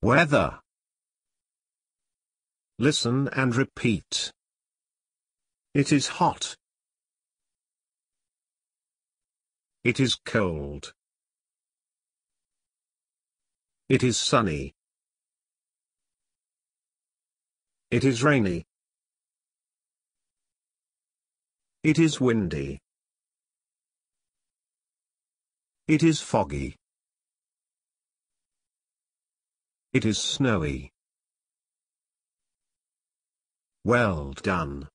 Weather. Listen and repeat. It is hot. It is cold. It is sunny. It is rainy. It is windy. It is foggy. It is snowy. Well done.